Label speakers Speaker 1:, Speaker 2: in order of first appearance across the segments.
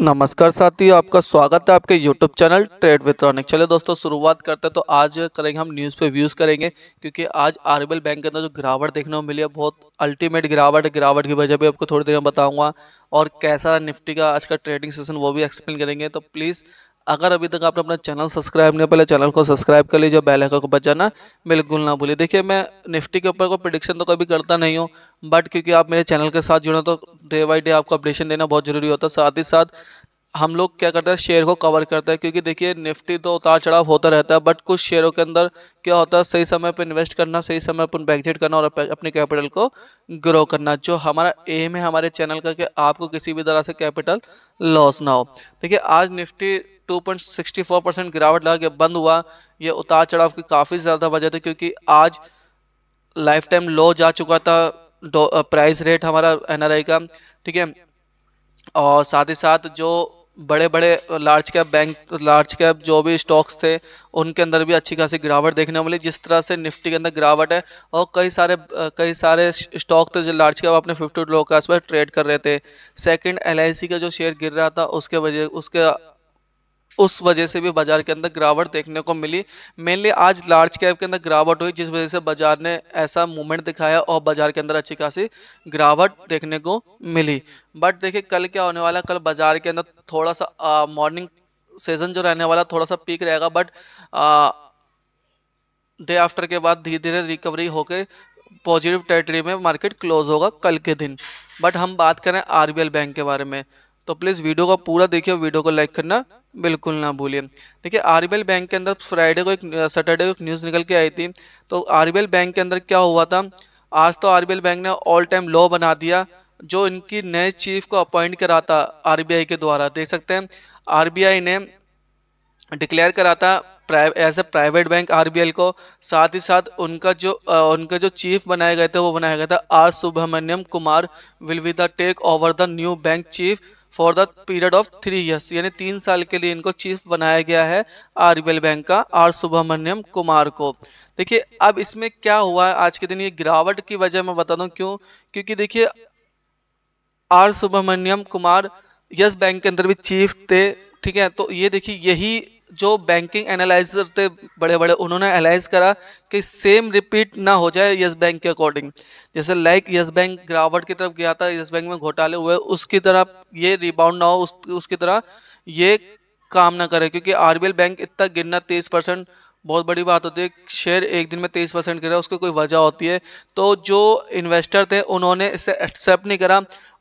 Speaker 1: नमस्कार साथियों आपका स्वागत है आपके YouTube channel trade with Ronik चलिए दोस्तों शुरुआत करते हैं तो आज करेंगे हम न्यूज़ पे व्यूज़ करेंगे क्योंकि आज आर बैंक के अंदर जो गिरावट देखने को मिली है बहुत अल्टीमेट गिरावट गिरावट की वजह भी आपको थोड़ी देर में बताऊंगा और कैसा निफ्टी का आज का ट्रेडिंग सेशन वो भी एक्सप्लेन करेंगे तो प्लीज़ अगर अभी तक आपने अपना चैनल सब्सक्राइब नहीं पहले चैनल को सब्सक्राइब कर लीजिए बेल आइकन को बचाना बिल्कुल ना भूलिए देखिए मैं निफ्टी के ऊपर कोई प्रिडिक्शन तो कभी करता नहीं हूँ बट क्योंकि आप मेरे चैनल के साथ जुड़े तो डे बाई डे आपको अपडेशन देना बहुत ज़रूरी होता है साथ ही साथ हम लोग क्या करते हैं शेयर को कवर करते हैं क्योंकि देखिए निफ्टी तो उतार चढ़ाव होता रहता है बट कुछ शेयरों के अंदर क्या होता है सही समय पर इन्वेस्ट करना सही समय पर बैकजेट करना और अपने कैपिटल को ग्रो करना जो हमारा एम है हमारे चैनल का कि आपको किसी भी तरह से कैपिटल लॉस ना हो देखिए आज निफ्टी 2.64 परसेंट गिरावट लगा के बंद हुआ ये उतार चढ़ाव की काफ़ी ज़्यादा वजह थी क्योंकि आज लाइफ टाइम लो जा चुका था प्राइस रेट हमारा एन का ठीक है और साथ ही साथ जो बड़े बड़े large cap bank large cap जो भी स्टॉक्स थे उनके अंदर भी अच्छी खासी गिरावट देखने को मिली जिस तरह से निफ्टी के अंदर गिरावट है और कई सारे कई सारे स्टॉक थे जो लार्ज कैप अपने फिफ्टी लो के आसपास ट्रेड कर रहे थे सेकंड एल का जो शेयर गिर रहा था उसके वजह उसके उस वजह से भी बाजार के अंदर गिरावट देखने को मिली मेनली आज लार्ज कैप के अंदर गिरावट हुई जिस वजह से बाजार ने ऐसा मूवमेंट दिखाया और बाजार के अंदर अच्छी खासी गिरावट देखने को मिली बट देखिए कल क्या होने वाला कल बाजार के अंदर थोड़ा सा मॉर्निंग सेजन जो रहने वाला थोड़ा सा पीक रहेगा बट डे आफ्टर के बाद धीरे धीरे रिकवरी होकर पॉजिटिव टेरिटरी में मार्केट क्लोज होगा कल के दिन बट हम बात करें आर बैंक के बारे में तो प्लीज़ वीडियो को पूरा देखिए वीडियो को लाइक करना बिल्कुल ना भूलिए देखिए आर बैंक के अंदर फ्राइडे को एक सैटरडे को एक न्यूज़ निकल के आई थी तो आर बैंक के अंदर क्या हुआ था आज तो आर बैंक ने ऑल टाइम लॉ बना दिया जो इनकी नए चीफ को अपॉइंट करा था आर के द्वारा देख सकते हैं आर ने डिक्लेयर करा था as a private bank R को साथ ही साथ उनका जो आ, उनका जो चीफ बनाए गए थे वो बनाया गया था R Subramaniam Kumar will with take over the new bank chief for the period of three years यानी तीन साल के लिए इनको चीफ बनाया गया है एल बैंक का आर सुब्रमण्यम कुमार को देखिए अब इसमें क्या हुआ है आज के दिन ये गिरावट की वजह मैं बता दूँ क्यों क्योंकि देखिए R Subramaniam Kumar Yes bank के अंदर भी चीफ थे ठीक है तो ये देखिए यही जो बैंकिंग एनालाइजर थे बड़े बड़े उन्होंने एनालाइज करा कि सेम रिपीट ना हो जाए येस बैंक के अकॉर्डिंग जैसे लाइक येस बैंक गिरावट की तरफ गया था येस बैंक में घोटाले हुए उसकी तरह ये रिबाउंड ना हो उस, उसकी तरह ये काम ना करे क्योंकि आर बैंक इतना गिरना तेईस परसेंट बहुत बड़ी बात होती है शेयर एक दिन में तेईस परसेंट गिरा उसकी कोई वजह होती है तो जो इन्वेस्टर थे उन्होंने इसे एक्सेप्ट नहीं करा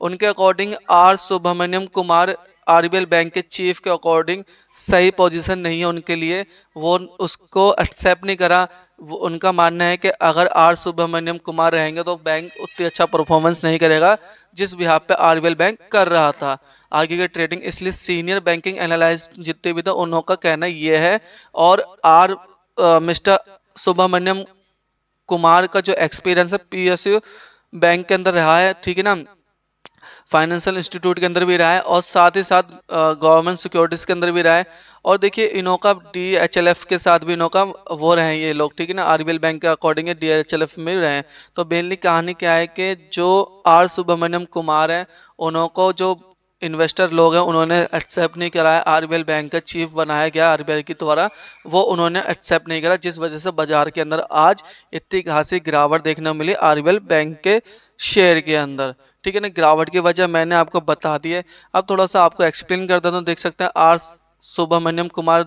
Speaker 1: उनके according R Subramaniam Kumar R bank के चीफ के अकॉर्डिंग सही पोजीशन नहीं है उनके लिए वो उसको एक्सेप्ट नहीं करा वो उनका मानना है कि अगर आर सुब्रमण्यम कुमार रहेंगे तो बैंक उतनी अच्छा परफॉर्मेंस नहीं करेगा जिस बिहाव पे आर बैंक कर रहा था आगे की ट्रेडिंग इसलिए सीनियर बैंकिंग एनालिस्ट जितने भी थे उन्हों का कहना ये है और आर मिस्टर सुब्रमण्यम कुमार का जो एक्सपीरियंस है पी बैंक के अंदर रहा है ठीक है ना फाइनेंशियल इंस्टीट्यूट के अंदर भी रहा है और साथ ही साथ गवर्नमेंट सिक्योरिटीज़ के अंदर भी रहा है और देखिए इनोका डी एच एल एफ़ के साथ भी इनोका वो रहे हैं ये लोग ठीक है ना आर बी एल बैंक के according D H L F में रहे हैं तो मेनली कहानी क्या है कि जो आर सुब्रमण्यम कुमार हैं उनको को जो इन्वेस्टर लोग हैं उन्होंने एक्सेप्ट नहीं कराया आर बैंक का चीफ बनाया गया आर के द्वारा वो उन्होंने एक्सेप्ट नहीं करा जिस वजह से बाजार के अंदर आज इतनी खासी गिरावट देखने को मिली आर बैंक के शेयर के अंदर ठीक है ना गिरावट की वजह मैंने आपको बता दी है अब थोड़ा सा आपको एक्सप्लेन कर देता हूँ देख सकते हैं आर सुब्रमण्यम कुमार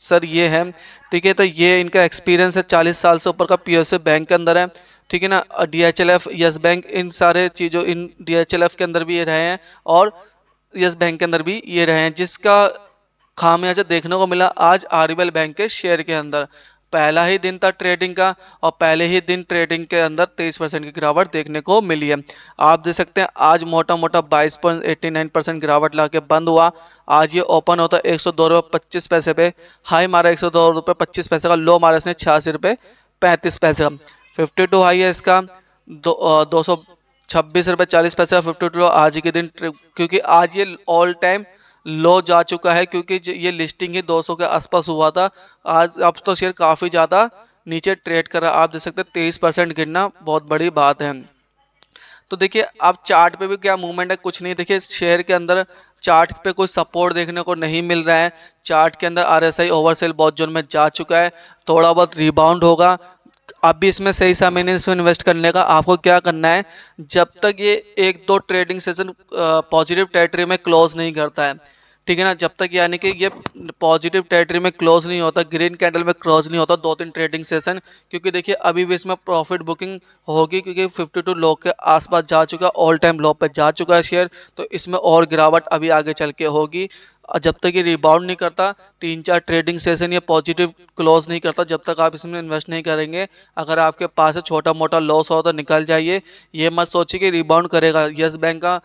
Speaker 1: सर ये है ठीक है तो ये इनका एक्सपीरियंस है चालीस साल से ऊपर का पी बैंक के अंदर है ठीक है ना D H L F Yes bank इन सारे चीज़ों इन डी एच एल एफ के अंदर भी ये रहे हैं और यस बैंक के अंदर भी ये रहे हैं जिसका खामियाजा देखने को मिला आज आर बैंक के शेयर के अंदर पहला ही दिन था ट्रेडिंग का और पहले ही दिन ट्रेडिंग के अंदर 23 परसेंट की गिरावट देखने को मिली है आप देख सकते हैं आज मोटा मोटा बाईस पॉइंट एट्टी नाइन परसेंट गिरावट ला के बंद हुआ आज ये ओपन होता है एक सौ दो रुपये पच्चीस पैसे पे हाई मारा एक सौ दो रुपये पच्चीस पैसे का लो मारा इसने छियासी रुपये पैंतीस पैसे का फिफ्टी टू हाई है इसका दो, दो सौ छब्बीस रुपये चालीस पैसे का फिफ्टी टू आज के दिन क्योंकि आज ये ऑल टाइम लो जा चुका है क्योंकि ये लिस्टिंग ही 200 के आसपास हुआ था आज अब तो शेयर काफ़ी ज़्यादा नीचे ट्रेड कर रहा आप देख सकते हैं तेईस परसेंट गिरना बहुत बड़ी बात है तो देखिए अब चार्ट पे भी क्या मूवमेंट है कुछ नहीं देखिए शेयर के अंदर चार्ट पे कोई सपोर्ट देखने को नहीं मिल रहा है चार्ट के अंदर आरएसआई ओवरसेल बहुत जोन में जा चुका है थोड़ा बहुत रिबाउंड होगा अभी इसमें सही समय नहीं इसमें इन्वेस्ट करने का आपको क्या करना है जब तक ये एक दो ट्रेडिंग सेशन पॉजिटिव टेरिटरी में क्लोज नहीं करता है ठीक है ना जब तक यानी कि ये पॉजिटिव टेरिटरी में क्लोज नहीं होता ग्रीन कैंडल में क्लोज नहीं होता दो तीन ट्रेडिंग सेशन क्योंकि देखिए अभी भी इसमें प्रॉफिट बुकिंग होगी क्योंकि 52 लो के आसपास जा चुका ऑल टाइम लो पर जा चुका है शेयर तो इसमें और गिरावट अभी आगे चल के होगी जब तक ये रिबाउंड नहीं करता तीन चार ट्रेडिंग सेशन ये पॉजिटिव क्लोज नहीं करता जब तक आप इसमें इन्वेस्ट नहीं करेंगे अगर आपके पास से छोटा मोटा लॉस हो तो निकल जाइए ये मत सोचिए कि रिबाउंड करेगा येस बैंक का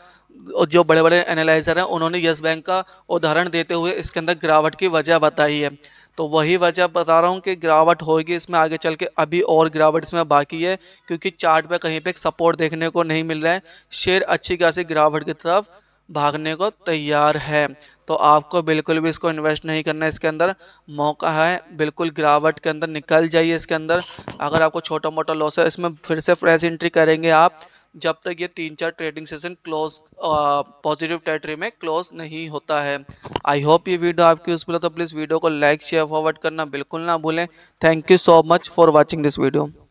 Speaker 1: जो बड़े बड़े एनालाइज़र हैं उन्होंने येस बैंक का उदाहरण देते हुए इसके अंदर गिरावट की वजह बताई है तो वही वजह बता रहा हूँ कि गिरावट होगी इसमें आगे चल के अभी और गिरावट इसमें बाकी है क्योंकि चार्ट पे कहीं पे सपोर्ट देखने को नहीं मिल रहा है शेयर अच्छी खासी गिरावट की तरफ भागने को तैयार है तो आपको बिल्कुल भी इसको इन्वेस्ट नहीं करना है इसके अंदर मौका है बिल्कुल गिरावट के अंदर निकल जाइए इसके अंदर अगर आपको छोटा मोटा लॉस है इसमें फिर से फ्रेश एंट्री करेंगे आप जब तक ये तीन चार trading session close positive territory में क्लोज नहीं होता है आई होप ये वीडियो आपकी यूजफुल है तो प्लीज़ वीडियो को लाइक शेयर फॉरवर्ड करना बिल्कुल ना भूलें thank you so much for watching this video